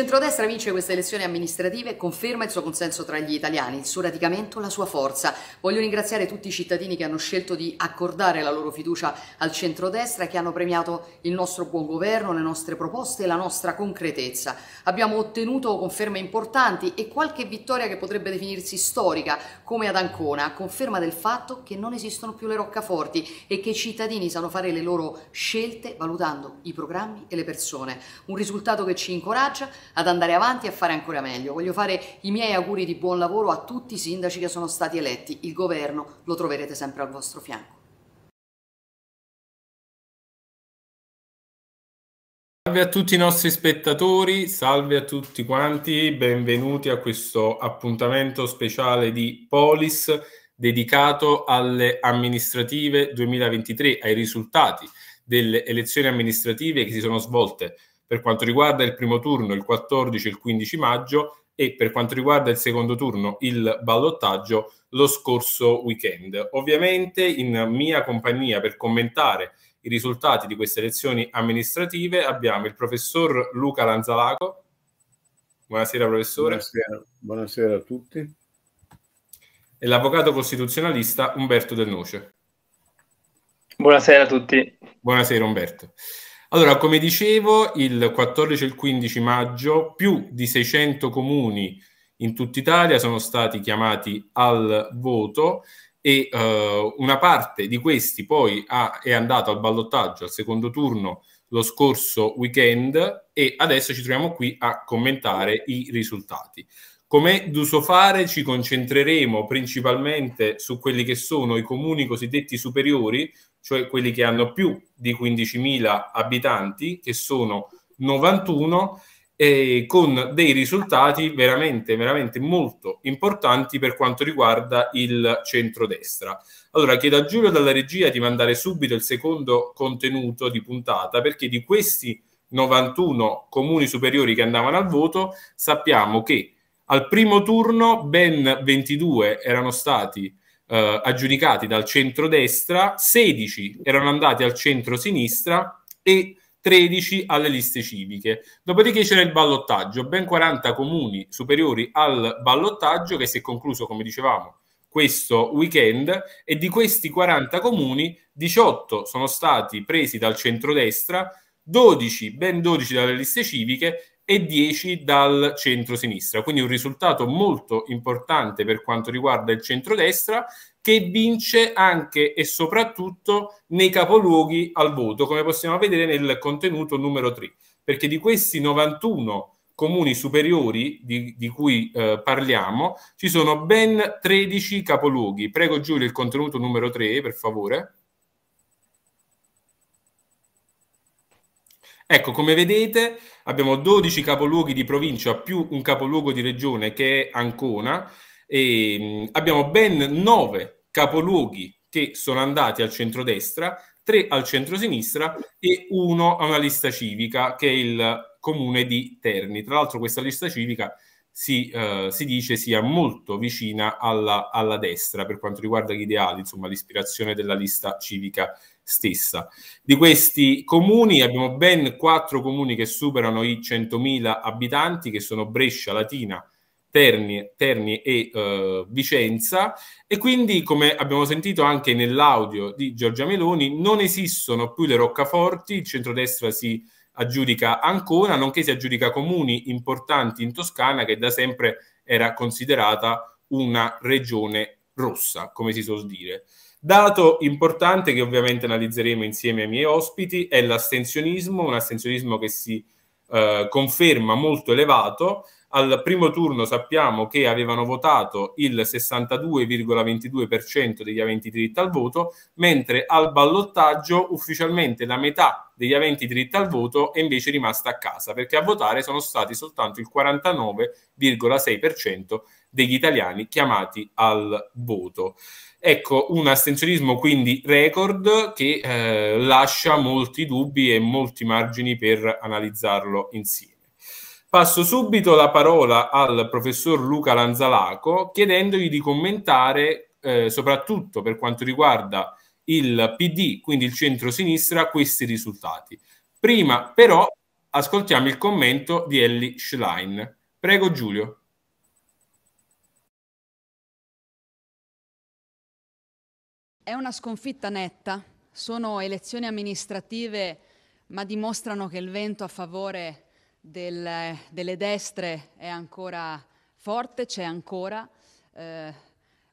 centrodestra vince queste elezioni amministrative e conferma il suo consenso tra gli italiani, il suo radicamento, la sua forza. Voglio ringraziare tutti i cittadini che hanno scelto di accordare la loro fiducia al centrodestra e che hanno premiato il nostro buon governo, le nostre proposte e la nostra concretezza. Abbiamo ottenuto conferme importanti e qualche vittoria che potrebbe definirsi storica, come ad Ancona, conferma del fatto che non esistono più le roccaforti e che i cittadini sanno fare le loro scelte valutando i programmi e le persone. Un risultato che ci incoraggia ad andare avanti e a fare ancora meglio. Voglio fare i miei auguri di buon lavoro a tutti i sindaci che sono stati eletti, il governo lo troverete sempre al vostro fianco. Salve a tutti i nostri spettatori, salve a tutti quanti, benvenuti a questo appuntamento speciale di Polis dedicato alle amministrative 2023, ai risultati delle elezioni amministrative che si sono svolte per quanto riguarda il primo turno il 14 e il 15 maggio e per quanto riguarda il secondo turno il ballottaggio lo scorso weekend. Ovviamente in mia compagnia per commentare i risultati di queste elezioni amministrative abbiamo il professor Luca Lanzalago. Buonasera professore. Buonasera, Buonasera a tutti. E l'avvocato costituzionalista Umberto Del Noce. Buonasera a tutti. Buonasera Umberto. Allora, come dicevo, il 14 e il 15 maggio più di 600 comuni in tutta Italia sono stati chiamati al voto e eh, una parte di questi poi ha, è andata al ballottaggio al secondo turno lo scorso weekend e adesso ci troviamo qui a commentare i risultati. Come d'uso fare ci concentreremo principalmente su quelli che sono i comuni cosiddetti superiori, cioè quelli che hanno più di 15.000 abitanti, che sono 91, eh, con dei risultati veramente, veramente molto importanti per quanto riguarda il centrodestra. Allora chiedo a Giulio dalla regia di mandare subito il secondo contenuto di puntata, perché di questi 91 comuni superiori che andavano al voto sappiamo che al primo turno ben 22 erano stati eh, aggiudicati dal centro-destra, 16 erano andati al centro-sinistra e 13 alle liste civiche. Dopodiché c'era il ballottaggio, ben 40 comuni superiori al ballottaggio che si è concluso, come dicevamo, questo weekend e di questi 40 comuni 18 sono stati presi dal centrodestra, 12, ben 12 dalle liste civiche e 10 dal centro-sinistra, quindi un risultato molto importante per quanto riguarda il centro-destra che vince anche e soprattutto nei capoluoghi al voto, come possiamo vedere nel contenuto numero 3, perché di questi 91 comuni superiori di, di cui eh, parliamo ci sono ben 13 capoluoghi. Prego Giulio il contenuto numero 3, per favore. Ecco, come vedete abbiamo 12 capoluoghi di provincia più un capoluogo di regione che è Ancona e abbiamo ben 9 capoluoghi che sono andati al centrodestra, 3 al centrosinistra e uno a una lista civica che è il comune di Terni. Tra l'altro questa lista civica si, eh, si dice sia molto vicina alla, alla, destra per quanto riguarda gli ideali, insomma l'ispirazione della lista civica stessa. Di questi comuni abbiamo ben quattro comuni che superano i 100.000 abitanti, che sono Brescia, Latina, Terni, Terni e eh, Vicenza e quindi come abbiamo sentito anche nell'audio di Giorgia Meloni non esistono più le roccaforti, il centrodestra si aggiudica ancora, nonché si aggiudica comuni importanti in Toscana che da sempre era considerata una regione rossa, come si suol dire. Dato importante che ovviamente analizzeremo insieme ai miei ospiti è l'astensionismo, un astensionismo che si eh, conferma molto elevato al primo turno sappiamo che avevano votato il 62,22% degli aventi diritto al voto, mentre al ballottaggio ufficialmente la metà degli aventi diritto al voto è invece rimasta a casa, perché a votare sono stati soltanto il 49,6% degli italiani chiamati al voto. Ecco, un astensionismo quindi record che eh, lascia molti dubbi e molti margini per analizzarlo insieme. Passo subito la parola al professor Luca Lanzalaco chiedendogli di commentare eh, soprattutto per quanto riguarda il PD, quindi il centro-sinistra, questi risultati. Prima però ascoltiamo il commento di Ellie Schlein. Prego Giulio. È una sconfitta netta, sono elezioni amministrative ma dimostrano che il vento a favore del, delle destre è ancora forte, c'è ancora. Eh,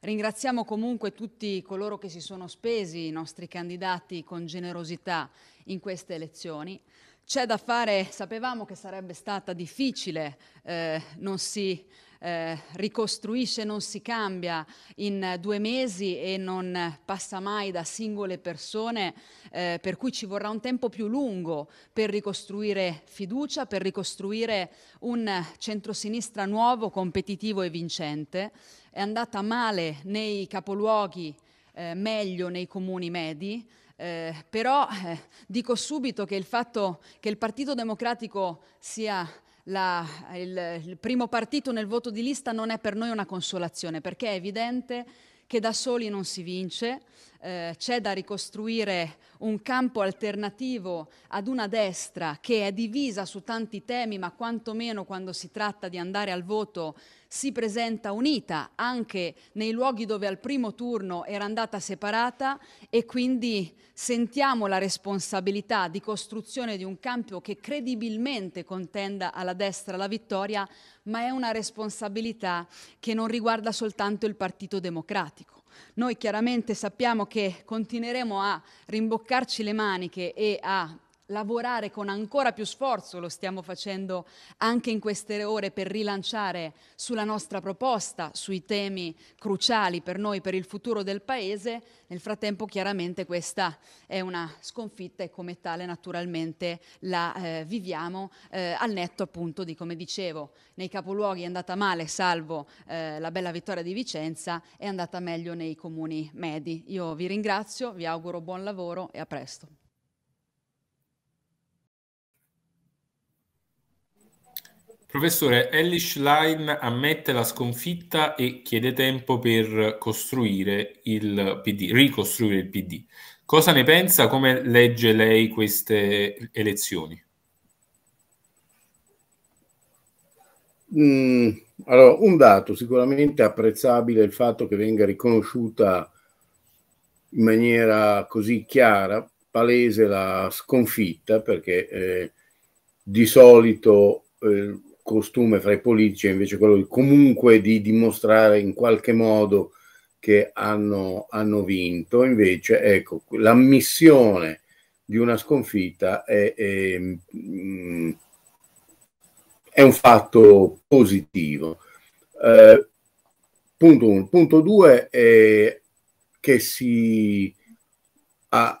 ringraziamo comunque tutti coloro che si sono spesi, i nostri candidati, con generosità in queste elezioni. C'è da fare, sapevamo che sarebbe stata difficile, eh, non si eh, ricostruisce, non si cambia in due mesi e non passa mai da singole persone, eh, per cui ci vorrà un tempo più lungo per ricostruire fiducia, per ricostruire un centrosinistra nuovo, competitivo e vincente. È andata male nei capoluoghi, eh, meglio nei comuni medi. Eh, però eh, dico subito che il fatto che il Partito Democratico sia la, il, il primo partito nel voto di lista non è per noi una consolazione, perché è evidente che da soli non si vince, eh, c'è da ricostruire un campo alternativo ad una destra che è divisa su tanti temi, ma quantomeno quando si tratta di andare al voto si presenta unita anche nei luoghi dove al primo turno era andata separata e quindi sentiamo la responsabilità di costruzione di un campo che credibilmente contenda alla destra la vittoria, ma è una responsabilità che non riguarda soltanto il Partito Democratico. Noi chiaramente sappiamo che continueremo a rimboccarci le maniche e a lavorare con ancora più sforzo, lo stiamo facendo anche in queste ore per rilanciare sulla nostra proposta, sui temi cruciali per noi, per il futuro del Paese. Nel frattempo chiaramente questa è una sconfitta e come tale naturalmente la eh, viviamo eh, al netto appunto di, come dicevo, nei capoluoghi è andata male salvo eh, la bella vittoria di Vicenza, è andata meglio nei comuni medi. Io vi ringrazio, vi auguro buon lavoro e a presto. Professore, Ellis Line ammette la sconfitta e chiede tempo per costruire il PD, ricostruire il PD. Cosa ne pensa? Come legge lei queste elezioni? Mm, allora, un dato sicuramente apprezzabile è il fatto che venga riconosciuta in maniera così chiara, palese la sconfitta, perché eh, di solito eh, costume fra i politici è invece quello di, comunque di dimostrare in qualche modo che hanno, hanno vinto, invece ecco, l'ammissione di una sconfitta è, è, mm, è un fatto positivo. Eh, punto uno. Punto due è che si, ha,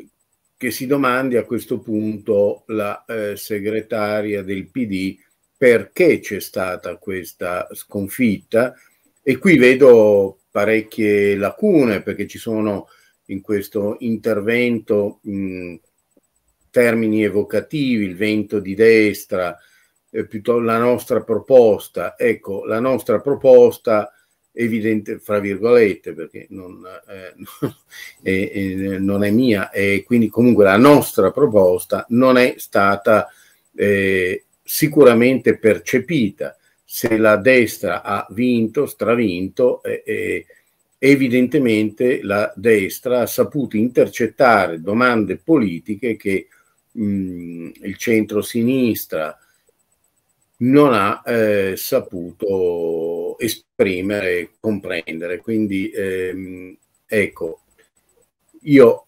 eh, che si domandi a questo punto la eh, segretaria del PD perché c'è stata questa sconfitta e qui vedo parecchie lacune perché ci sono in questo intervento mh, termini evocativi, il vento di destra, eh, piuttosto la nostra proposta. Ecco, la nostra proposta evidente, fra virgolette, perché non, eh, eh, non è mia, e quindi comunque la nostra proposta non è stata eh, sicuramente percepita. Se la destra ha vinto, stravinto, eh, evidentemente la destra ha saputo intercettare domande politiche che mh, mm, il centro-sinistra non ha eh, saputo esprimere, comprendere. Quindi ehm, ecco, io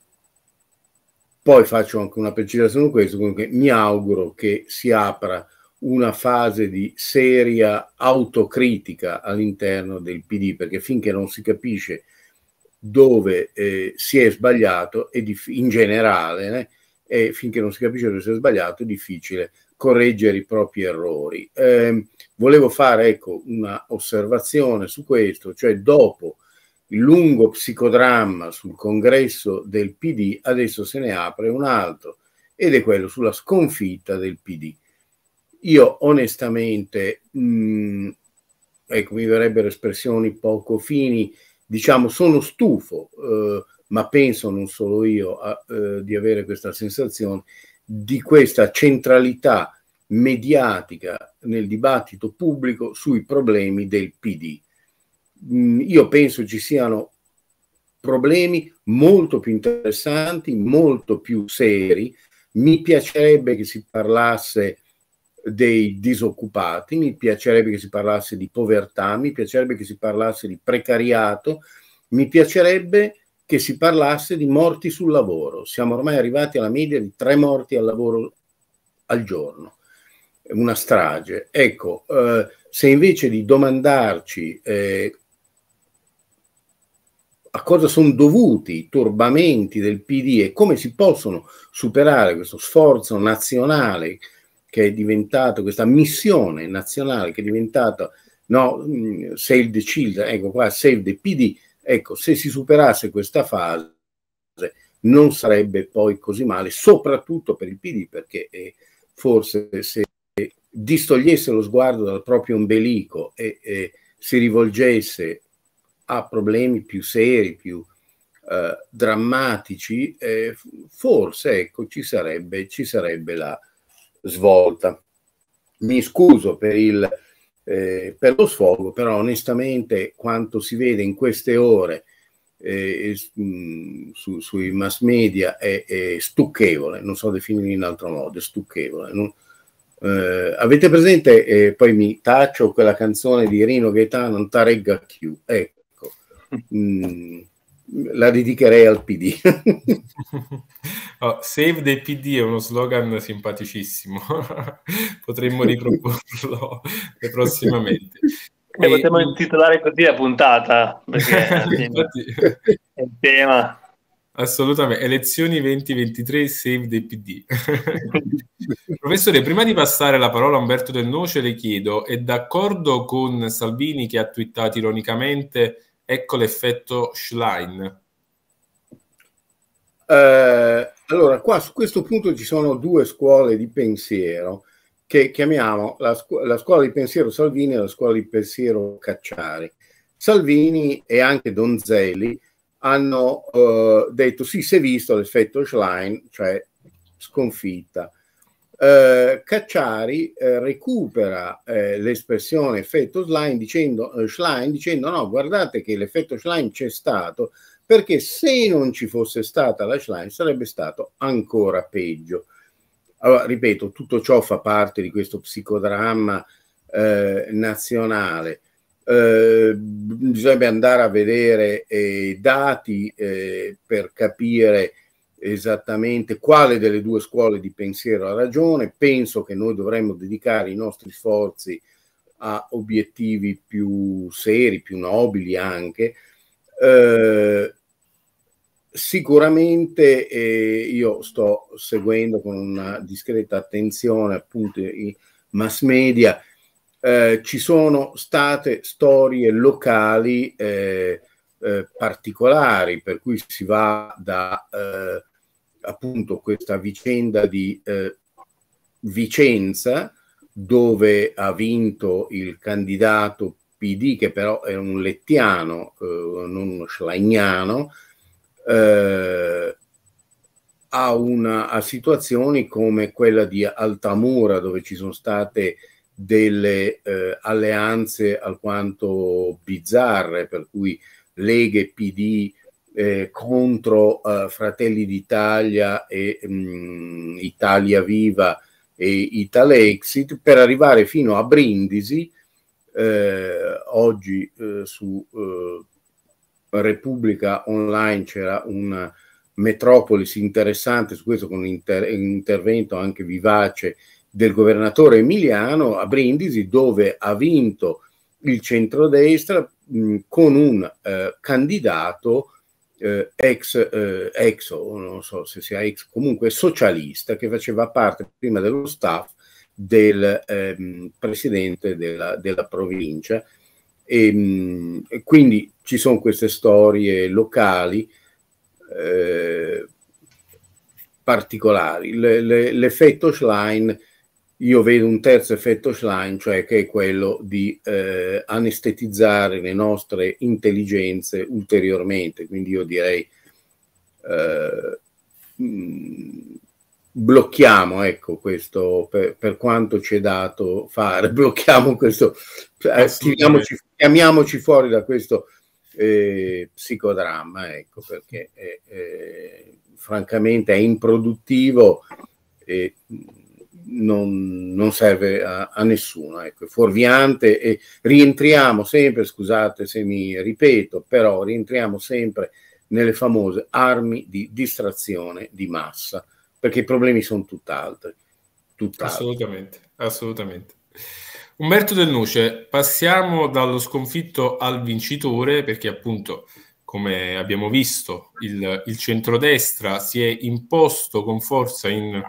poi faccio anche una precisazione su questo, comunque mi auguro che si apra una fase di seria autocritica all'interno del PD, perché finché non si capisce dove eh, si è sbagliato, e dif- in generale, eh, e finché non si capisce dove si è sbagliato, è difficile correggere i propri errori. Eh, volevo fare ecco, una osservazione su questo, cioè dopo il lungo psicodramma sul congresso del PD, adesso se ne apre un altro ed è quello sulla sconfitta del PD. Io onestamente, mh, mm, ecco, mi verrebbero espressioni poco fini, diciamo sono stufo, eh, ma penso non solo io a, eh, di avere questa sensazione di questa centralità mediatica nel dibattito pubblico sui problemi del PD mh, mm, io penso ci siano problemi molto più interessanti, molto più seri. Mi piacerebbe che si parlasse dei disoccupati, mi piacerebbe che si parlasse di povertà, mi piacerebbe che si parlasse di precariato, mi piacerebbe che si parlasse di morti sul lavoro. Siamo ormai arrivati alla media di tre morti al lavoro al giorno, una strage. Ecco, eh, se invece di domandarci eh, a cosa sono dovuti i turbamenti del PD e come si possono superare questo sforzo nazionale che è diventato, questa missione nazionale che è diventata no, mm, Save the Children, ecco qua, Save the PD, ecco, se si superasse questa fase non sarebbe poi così male, soprattutto per il PD, perché eh, forse se distogliesse lo sguardo dal proprio ombelico e, e eh, si rivolgesse ha problemi più seri, più eh, drammatici, eh, forse ecco, ci, sarebbe, ci sarebbe la svolta. Mi scuso per, il, eh, per lo sfogo, però onestamente quanto si vede in queste ore eh, su, sui mass media è, è, stucchevole, non so definirlo in altro modo, è stucchevole. Non, eh, avete presente, eh, poi mi taccio, quella canzone di Rino Gaetano, Non taregga più. Eh, Mm, la dedicherei al PD. oh, save the PD è uno slogan simpaticissimo, potremmo riproporlo prossimamente. E e, potremmo intitolare così la puntata, perché infatti... è il tema. Assolutamente, elezioni 2023, save the PD. Professore, prima di passare la parola a Umberto Del Noce, le chiedo, è d'accordo con Salvini che ha twittato ironicamente Ecco l'effetto Schlein. Eh, allora, qua su questo punto ci sono due scuole di pensiero che chiamiamo la, scu- la scuola di pensiero Salvini e la scuola di pensiero Cacciari. Salvini e anche Donzelli hanno eh, detto sì, si è visto l'effetto Schlein, cioè sconfitta eh, Cacciari eh, recupera eh, l'espressione effetto Schlein dicendo, eh, Schlein dicendo no, guardate che l'effetto Schlein c'è stato perché se non ci fosse stata la Schlein sarebbe stato ancora peggio. Allora, ripeto, tutto ciò fa parte di questo psicodramma eh, nazionale. Eh, bisognerebbe andare a vedere i dati per capire eh, esattamente quale delle due scuole di pensiero ha ragione, penso che noi dovremmo dedicare i nostri sforzi a obiettivi più seri, più nobili anche. Eh, sicuramente eh, io sto seguendo con una discreta attenzione appunto i mass media, eh, ci sono state storie locali eh, eh, particolari, per cui si va da eh, appunto questa vicenda di eh, Vicenza, dove ha vinto il candidato PD, che però è un lettiano, eh, non uno schlagnano, eh, a, una, a situazioni come quella di Altamura, dove ci sono state delle eh, alleanze alquanto bizzarre, per cui leghe PD eh, contro eh, Fratelli d'Italia e mh, mm, Italia Viva e Italia Exit per arrivare fino a Brindisi eh, oggi eh, su eh, Repubblica Online c'era una metropolis interessante su questo con un inter- intervento anche vivace del governatore Emiliano a Brindisi dove ha vinto il centrodestra mh, con un eh, candidato eh, ex, eh, ex, o non so se sia ex, comunque socialista che faceva parte prima dello staff del ehm, presidente della, della provincia. E, mh, e, quindi ci sono queste storie locali eh, particolari. Le, le, l'effetto Schlein io vedo un terzo effetto Schlein, cioè che è quello di eh, anestetizzare le nostre intelligenze ulteriormente, quindi io direi eh, mm, blocchiamo, ecco questo, per, per quanto ci è dato fare, blocchiamo questo, eh, tiriamoci, chiamiamoci fuori da questo eh, psicodramma, ecco perché francamente è improduttivo e mm, non, non serve a, a, nessuno, ecco, è fuorviante e rientriamo sempre, scusate se mi ripeto, però rientriamo sempre nelle famose armi di distrazione di massa, perché i problemi sono tutt'altri. tutt'altri. Assolutamente, assolutamente. Umberto Del Nuce, passiamo dallo sconfitto al vincitore, perché appunto, come abbiamo visto, il, il centrodestra si è imposto con forza in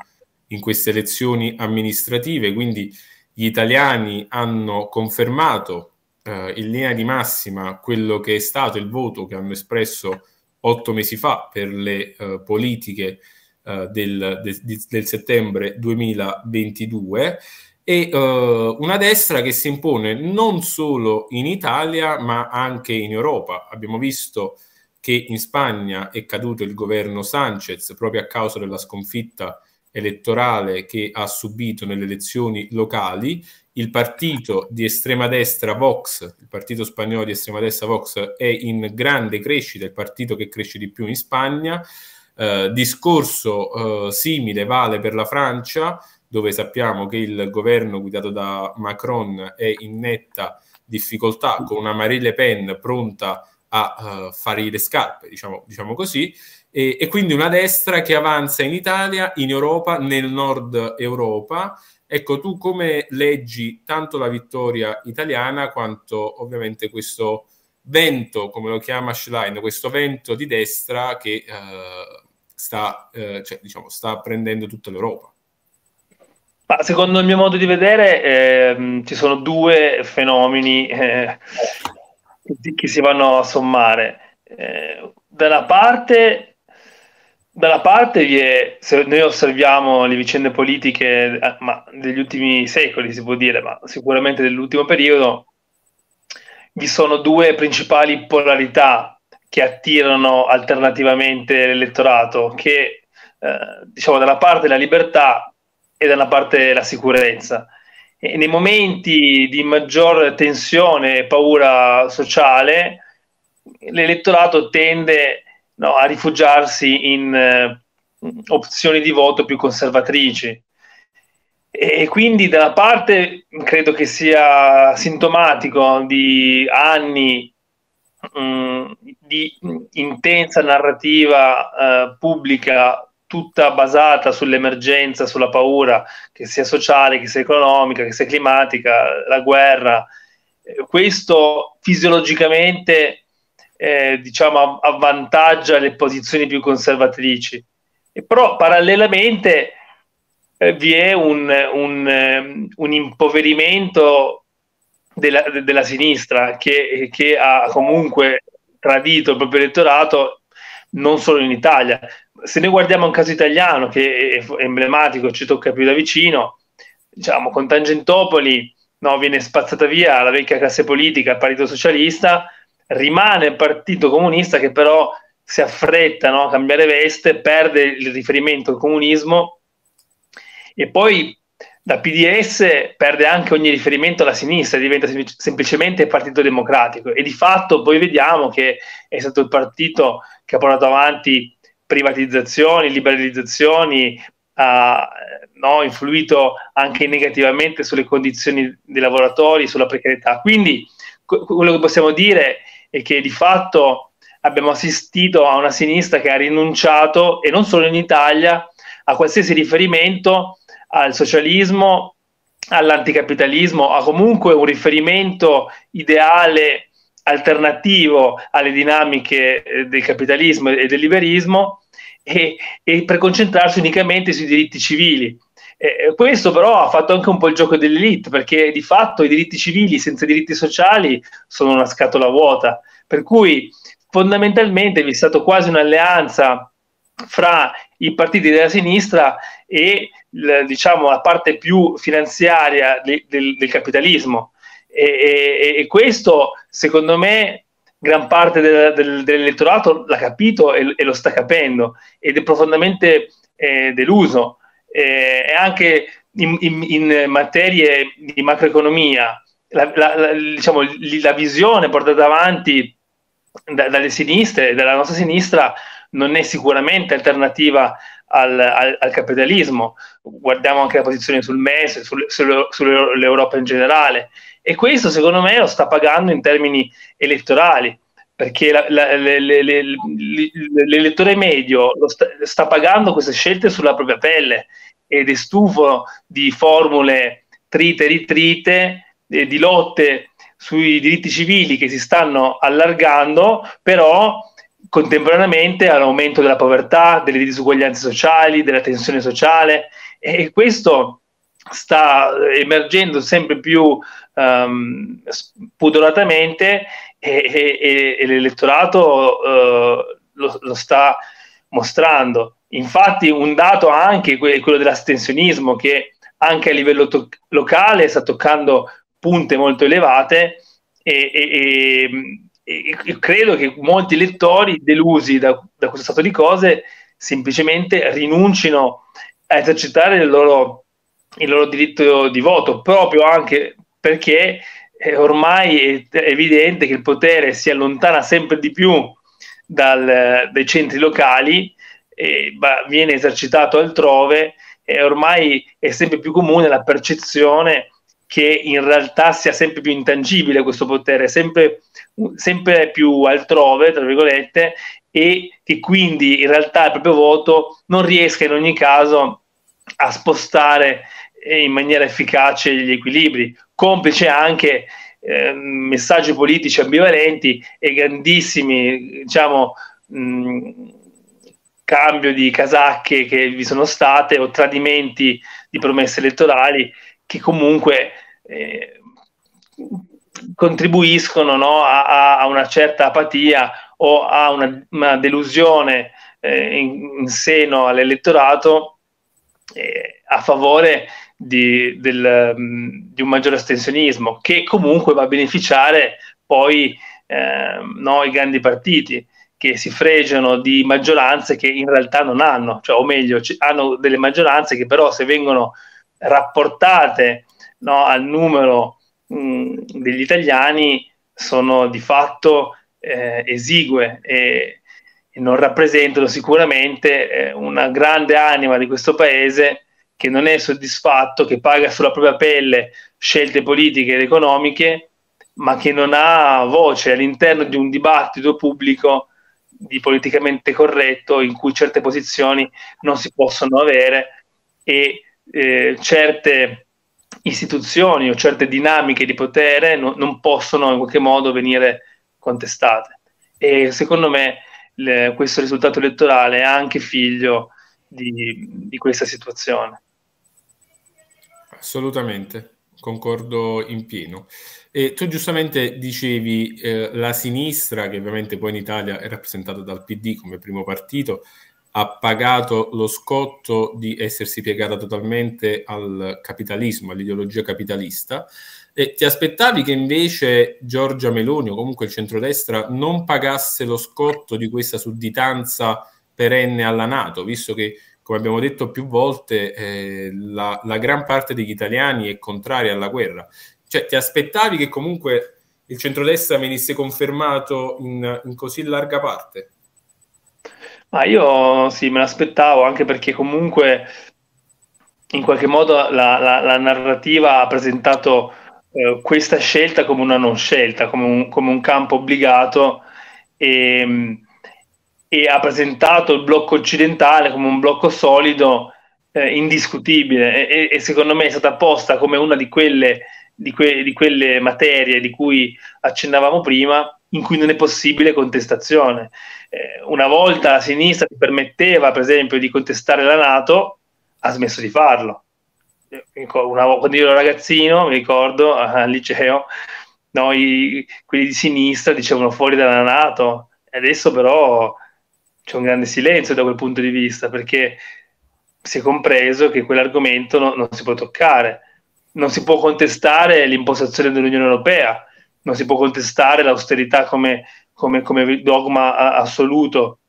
in queste elezioni amministrative, quindi gli italiani hanno confermato eh, in linea di massima quello che è stato il voto che hanno espresso otto mesi fa per le eh, politiche eh, del, del, del, settembre 2022 e eh, una destra che si impone non solo in Italia ma anche in Europa. Abbiamo visto che in Spagna è caduto il governo Sanchez proprio a causa della sconfitta elettorale che ha subito nelle elezioni locali. Il partito di estrema destra Vox, il partito spagnolo di estrema destra Vox, è in grande crescita, il partito che cresce di più in Spagna. Eh, discorso eh, simile vale per la Francia, dove sappiamo che il governo guidato da Macron è in netta difficoltà, con una Marie Le Pen pronta a eh, fargli le scarpe, diciamo, diciamo così. E, e, quindi una destra che avanza in Italia, in Europa, nel nord Europa. Ecco, tu come leggi tanto la vittoria italiana quanto ovviamente questo vento, come lo chiama Schlein, questo vento di destra che eh, sta, eh, cioè, diciamo, sta prendendo tutta l'Europa? secondo il mio modo di vedere eh, ci sono due fenomeni eh, che si vanno a sommare. Eh, da una parte dalla parte vi è, se noi osserviamo le vicende politiche eh, degli ultimi secoli, si può dire, ma sicuramente dell'ultimo periodo, vi sono due principali polarità che attirano alternativamente l'elettorato, che eh, diciamo da una parte la libertà e da una parte la sicurezza. E nei momenti di maggior tensione e paura sociale, l'elettorato tende a no, a rifugiarsi in eh, opzioni di voto più conservatrici. E quindi da una parte credo che sia sintomatico di anni mh, mm, di intensa narrativa eh, pubblica tutta basata sull'emergenza, sulla paura, che sia sociale, che sia economica, che sia climatica, la guerra. Eh, questo fisiologicamente eh, diciamo, avvantaggia le posizioni più conservatrici. E però parallelamente eh, vi è un, un, ehm, un impoverimento della, della sinistra che, che, ha comunque tradito il proprio elettorato non solo in Italia. Se noi guardiamo un caso italiano che è emblematico, ci tocca più da vicino, diciamo con Tangentopoli no, viene spazzata via la vecchia classe politica, il Partito Socialista, rimane il Partito Comunista che però si affretta no, a cambiare veste, perde il riferimento al comunismo e poi da PDS perde anche ogni riferimento alla sinistra, diventa semplic- semplicemente Partito Democratico e di fatto poi vediamo che è stato il partito che ha portato avanti privatizzazioni, liberalizzazioni, ha no, influito anche negativamente sulle condizioni dei lavoratori, sulla precarietà. Quindi quello che possiamo dire è e che di fatto abbiamo assistito a una sinistra che ha rinunciato, e non solo in Italia, a qualsiasi riferimento al socialismo, all'anticapitalismo, a comunque un riferimento ideale alternativo alle dinamiche eh, del capitalismo e del liberismo e, e per concentrarsi unicamente sui diritti civili eh, questo però ha fatto anche un po' il gioco dell'elite, perché di fatto i diritti civili senza i diritti sociali sono una scatola vuota, per cui fondamentalmente vi è stata quasi un'alleanza fra i partiti della sinistra e diciamo, la parte più finanziaria del, del, del capitalismo. E, e, e, questo, secondo me, gran parte del, dell'elettorato l'ha capito e, e, lo sta capendo ed è profondamente eh, deluso eh, e anche in, in, in, materie di macroeconomia, la, la, la, diciamo, la visione portata avanti da, dalle sinistre, dalla nostra sinistra, non è sicuramente alternativa al, al, al, capitalismo, guardiamo anche la posizione sul MES, sul, sul, sull'Europa in generale e questo secondo me lo sta pagando in termini elettorali perché l'elettore medio sta, sta, pagando queste scelte sulla propria pelle ed è stufo di formule trite e ritrite, eh, di lotte sui diritti civili che si stanno allargando, però contemporaneamente all'aumento della povertà, delle disuguaglianze sociali, della tensione sociale e questo sta emergendo sempre più um, spudoratamente e, e, e l'elettorato eh, lo, lo, sta mostrando. Infatti un dato anche quello dell'astensionismo che anche a livello to- locale sta toccando punte molto elevate e, e, e credo che molti elettori delusi da, da, questo stato di cose semplicemente rinuncino a esercitare il loro, il loro diritto di voto proprio anche perché e eh, ormai è evidente che il potere si allontana sempre di più dal, eh, dai centri locali, e, ma viene esercitato altrove e ormai è sempre più comune la percezione che in realtà sia sempre più intangibile questo potere, sempre, sempre più altrove, tra virgolette, e che quindi in realtà il proprio voto non riesca in ogni caso a spostare e in maniera efficace gli equilibri, complice anche eh, messaggi politici ambivalenti e grandissimi diciamo, mh, cambio di casacche che vi sono state o tradimenti di promesse elettorali che comunque eh, contribuiscono no, a, a, una certa apatia o a una, una delusione eh, in, in seno all'elettorato eh, a favore di, del, mm, di, un maggiore astensionismo, che comunque va a beneficiare poi eh, no, i grandi partiti che si fregiano di maggioranze che in realtà non hanno, cioè, o meglio, c- hanno delle maggioranze che però se vengono rapportate no, al numero mh, mm, degli italiani sono di fatto eh, esigue e non rappresentano sicuramente eh, una grande anima di questo paese che non è soddisfatto, che paga sulla propria pelle scelte politiche ed economiche, ma che non ha voce all'interno di un dibattito pubblico di politicamente corretto in cui certe posizioni non si possono avere e eh, certe istituzioni o certe dinamiche di potere no, non possono in qualche modo venire contestate. E secondo me le, questo risultato elettorale è anche figlio di, di questa situazione. Assolutamente concordo in pieno. E tu giustamente dicevi eh, la sinistra, che ovviamente poi in Italia è rappresentata dal PD come primo partito, ha pagato lo scotto di essersi piegata totalmente al capitalismo, all'ideologia capitalista. E ti aspettavi che invece Giorgia Meloni o comunque il centrodestra non pagasse lo scotto di questa sudditanza perenne alla Nato, visto che, come abbiamo detto più volte, eh, la, la gran parte degli italiani è contraria alla guerra. Cioè, ti aspettavi che comunque il centrodestra venisse confermato in, in, così larga parte? Ma io sì, me l'aspettavo anche perché comunque in qualche modo la, la, la narrativa ha presentato eh, questa scelta come una non scelta, come un, come un campo obbligato e, ehm, e, ha presentato il blocco occidentale come un blocco solido, eh, indiscutibile e, e, secondo me è stata posta come una di quelle, di que, di quelle materie di cui accennavamo prima in cui non è possibile contestazione. Eh, una volta la sinistra ti permetteva, per esempio, di contestare la Nato, ha smesso di farlo. Eh, una, quando io ero ragazzino, mi ricordo, al liceo, noi, quelli di sinistra dicevano fuori dalla Nato, adesso però c'è un grande silenzio da quel punto di vista, perché si è compreso che quell'argomento no, non si può toccare, non si può contestare l'impostazione dell'Unione Europea, non si può contestare l'austerità come, come, come dogma assoluto.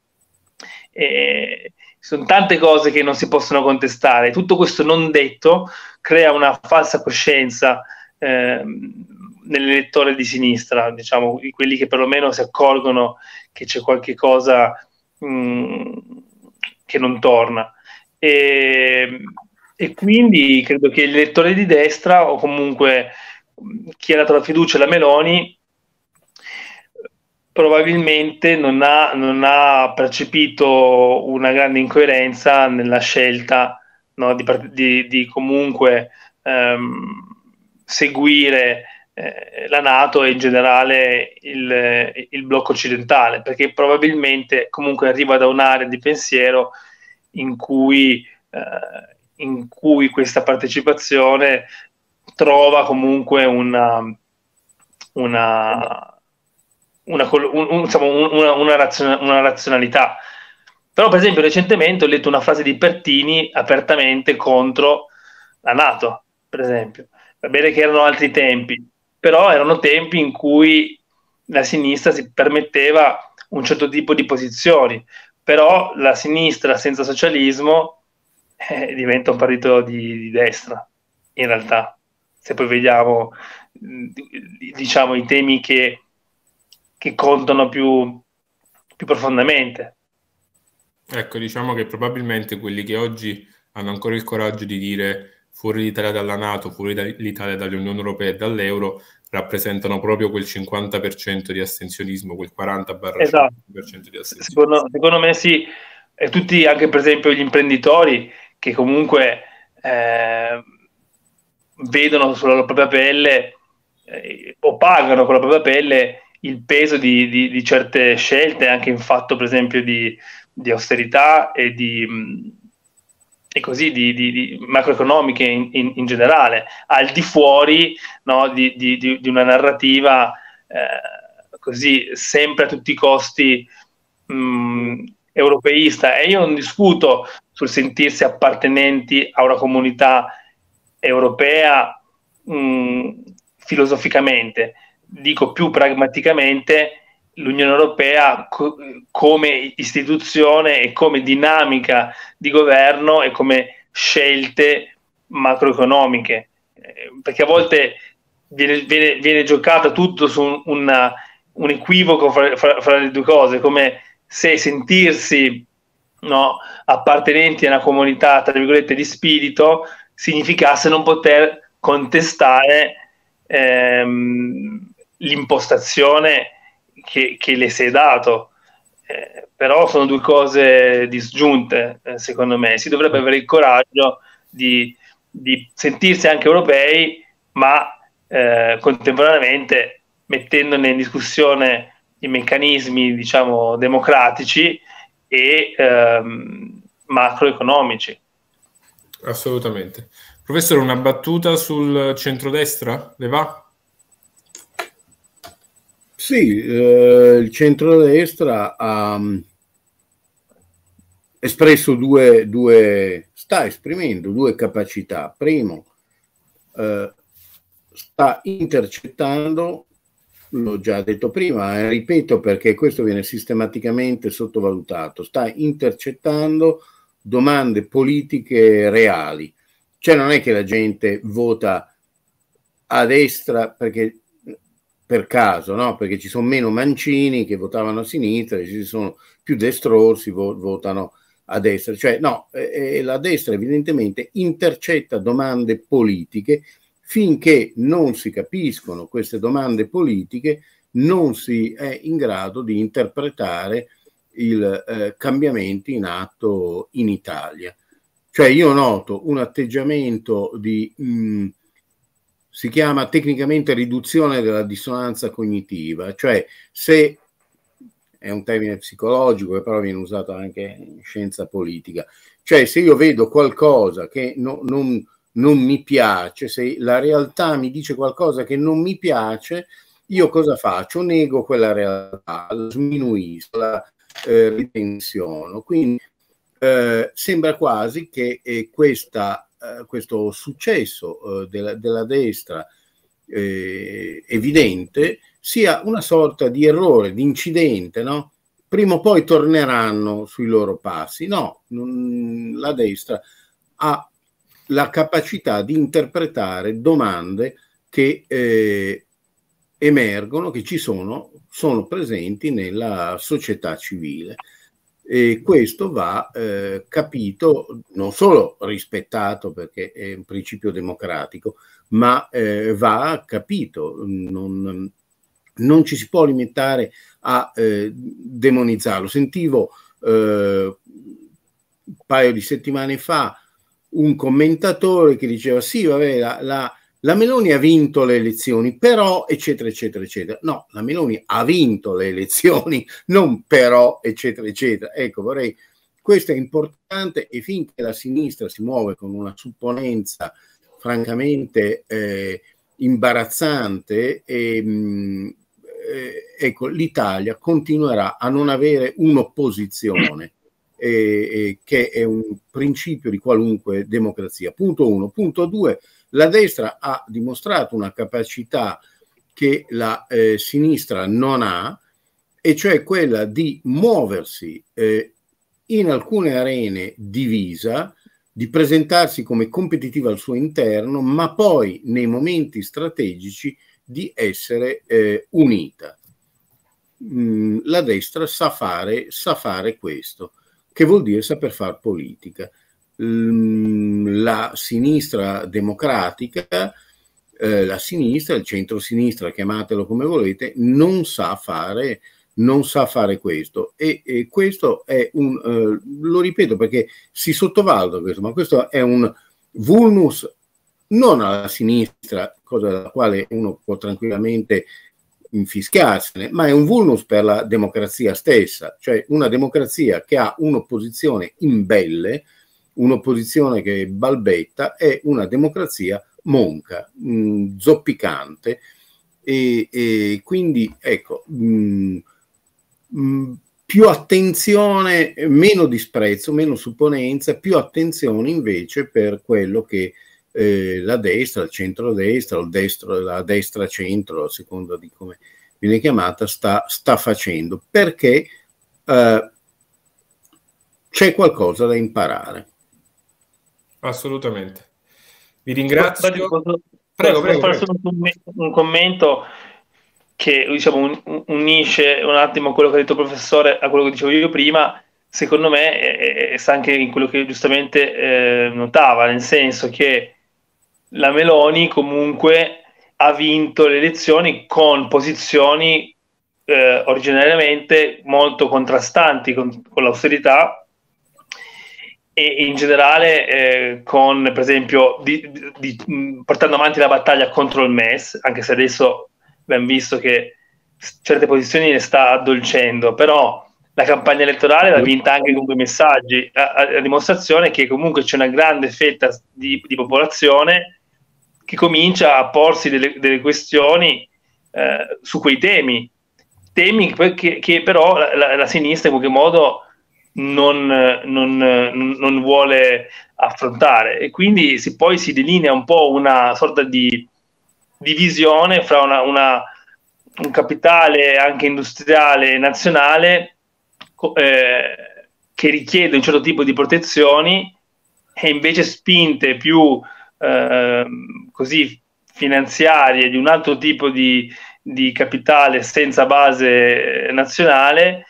E sono tante cose che non si possono contestare. Tutto questo non detto crea una falsa coscienza eh, nell'elettore di sinistra, diciamo, di quelli che perlomeno si accorgono che c'è qualche cosa mh, mm, che non torna. E, e, quindi credo che l'elettore di destra o comunque chi ha dato la fiducia alla Meloni probabilmente non ha, non ha, percepito una grande incoerenza nella scelta no, di, di, di, comunque ehm, seguire eh, la Nato e in generale il, il, blocco occidentale, perché probabilmente comunque arriva da un'area di pensiero in cui, eh, in cui questa partecipazione trova comunque una, una, una, un, una, razio, una razionalità. Però, per esempio, recentemente ho letto una frase di Pertini apertamente contro la Nato, per esempio. Va bene che erano altri tempi, però erano tempi in cui la sinistra si permetteva un certo tipo di posizioni, però la sinistra senza socialismo eh, diventa un partito di, di destra, in realtà se poi vediamo diciamo, i temi che, che contano più, più profondamente. Ecco, diciamo che probabilmente quelli che oggi hanno ancora il coraggio di dire fuori l'Italia dalla Nato, fuori l'Italia dall'Unione Europea e dall'Euro, rappresentano proprio quel 50% di astensionismo, quel 40-50% esatto. di astensionismo. Secondo, secondo, me sì, e tutti, anche per esempio gli imprenditori che comunque eh, vedono sulla propria pelle eh, o pagano con la propria pelle il peso di, di, di certe scelte, anche in fatto per esempio di, di austerità e di... Mm, e così di, macroeconomiche in, in, in, generale, al di fuori no, di, una narrativa eh, così sempre a tutti i costi mh, mm, europeista. E io non discuto sul sentirsi appartenenti a una comunità europea mh, mm, filosoficamente, dico più pragmaticamente, l'Unione Europea co- come istituzione e come dinamica di governo e come scelte macroeconomiche, eh, perché a volte viene, viene, viene giocata tutto su un, una, un equivoco fra, fra, fra, le due cose, come se sentirsi no, appartenenti a una comunità, tra virgolette, di spirito significasse non poter contestare ehm, l'impostazione che, che, le sei dato. Eh, però sono due cose disgiunte, eh, secondo me. Si dovrebbe avere il coraggio di, di sentirsi anche europei, ma eh, contemporaneamente mettendone in discussione i meccanismi, diciamo, democratici e ehm, macroeconomici. Assolutamente. Professore, una battuta sul centrodestra? Le va? Sì, eh, il centrodestra ha mm, espresso due, due, sta esprimendo due capacità. Primo, eh, sta intercettando, l'ho già detto prima, eh, ripeto perché questo viene sistematicamente sottovalutato, sta intercettando domande politiche reali. Cioè non è che la gente vota a destra perché per caso, no? perché ci sono meno mancini che votavano a sinistra, e ci sono più destrorsi vo- votano a destra. Cioè no, eh, la destra evidentemente intercetta domande politiche finché non si capiscono queste domande politiche non si è in grado di interpretare il eh, cambiamento in atto in Italia. Cioè io noto un atteggiamento di, mh, mm, si chiama tecnicamente riduzione della dissonanza cognitiva, cioè se è un termine psicologico che però viene usato anche in scienza politica, cioè se io vedo qualcosa che no, non, non mi piace, se la realtà mi dice qualcosa che non mi piace, io cosa faccio? Nego quella realtà, la sminuisco, la, eh, mi Quindi eh, sembra quasi che eh, questa, eh, questo successo eh, della, della, destra evidente sia una sorta di errore, di incidente, no? prima o poi torneranno sui loro passi. No, la destra ha la capacità di interpretare domande che eh, emergono, che ci sono, sono presenti nella società civile. E questo va eh, capito, non solo rispettato perché è un principio democratico, ma eh, va capito, non, non, ci si può limitare a eh, demonizzarlo. Sentivo eh, un paio di settimane fa un commentatore che diceva sì, vabbè, la, la la Meloni ha vinto le elezioni, però, eccetera, eccetera, eccetera. No, la Meloni ha vinto le elezioni, non però, eccetera, eccetera. Ecco, vorrei, questo è importante e finché la sinistra si muove con una supponenza francamente eh, imbarazzante, e, ehm, mh, eh, ecco, l'Italia continuerà a non avere un'opposizione. Eh, che è un principio di qualunque democrazia. Punto uno. Punto due. La destra ha dimostrato una capacità che la eh, sinistra non ha, e cioè quella di muoversi eh, in alcune arene divisa, di presentarsi come competitiva al suo interno, ma poi nei momenti strategici di essere eh, unita. Mm, la destra sa fare, sa fare questo, che vuol dire saper fare politica. Ehm, la sinistra democratica, eh, la sinistra, il centro-sinistra, chiamatelo come volete, non sa fare, non sa fare questo. E, e questo è un, eh, lo ripeto perché si sottovaluta questo, ma questo è un vulnus non alla sinistra, cosa della quale uno può tranquillamente infischiarsene, ma è un vulnus per la democrazia stessa, cioè una democrazia che ha un'opposizione imbelle, un'opposizione che balbetta e una democrazia monca, mh, mm, zoppicante e, e, quindi ecco mh, mm, mh, mm, più attenzione, meno disprezzo, meno supponenza, più attenzione invece per quello che eh, la destra, il centrodestra, il destro, la destra-centro, a seconda di come viene chiamata, sta, sta facendo, perché eh, c'è qualcosa da imparare. Assolutamente. Vi ringrazio. Posso, posso, prego, prego, posso prego. fare un commento che diciamo, unisce un attimo quello che ha detto il professore a quello che dicevo io prima, secondo me sta anche in quello che giustamente eh, notava, nel senso che la Meloni comunque ha vinto le elezioni con posizioni eh, originariamente molto contrastanti con, con l'austerità e in generale eh, con per esempio di, di, di, mm, portando avanti la battaglia contro il MES anche se adesso abbiamo visto che certe posizioni le sta addolcendo però la campagna elettorale l'ha vinta anche con quei messaggi a, a, dimostrazione che comunque c'è una grande fetta di, di popolazione che comincia a porsi delle, delle questioni eh, su quei temi temi che, che però la, la, la sinistra in qualche modo non, non, non, vuole affrontare e quindi si, poi si delinea un po' una sorta di divisione fra una, una, un capitale anche industriale nazionale eh, che richiede un certo tipo di protezioni e invece spinte più eh, così finanziarie di un altro tipo di, di capitale senza base nazionale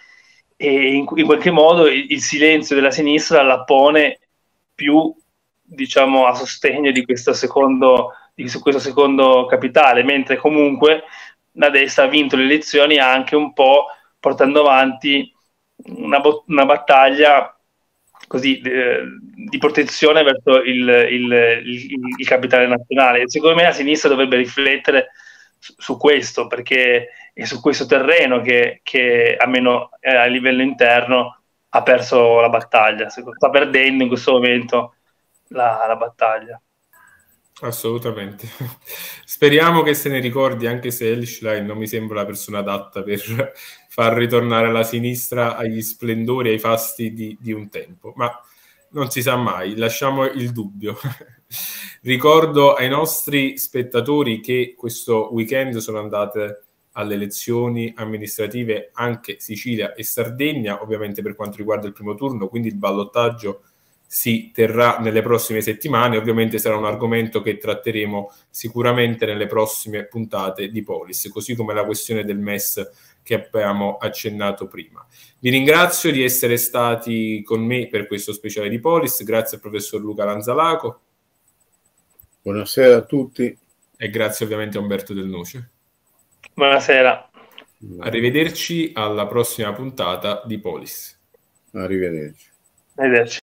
e in, in qualche modo il, il, silenzio della sinistra la pone più diciamo, a sostegno di questo, secondo, di questo secondo capitale, mentre comunque la destra ha vinto le elezioni anche un po' portando avanti una, una battaglia così, eh, di protezione verso il, il, il, il capitale nazionale. Secondo me la sinistra dovrebbe riflettere su, su questo perché è su questo terreno che, che almeno eh, a livello interno ha perso la battaglia, sta perdendo in questo momento la, la battaglia. Assolutamente. Speriamo che se ne ricordi, anche se Elschlein non mi sembra la persona adatta per far ritornare la sinistra agli splendori, ai fasti di, di un tempo, ma non si sa mai, lasciamo il dubbio. Ricordo ai nostri spettatori che questo weekend sono andate alle elezioni amministrative anche Sicilia e Sardegna, ovviamente per quanto riguarda il primo turno, quindi il ballottaggio si terrà nelle prossime settimane, ovviamente sarà un argomento che tratteremo sicuramente nelle prossime puntate di Polis, così come la questione del MES che abbiamo accennato prima. Vi ringrazio di essere stati con me per questo speciale di Polis, grazie al professor Luca Lanzalaco. Buonasera a tutti. E grazie ovviamente a Umberto Del Noce. Buonasera. Arrivederci alla prossima puntata di Polis. Arrivederci. Arrivederci.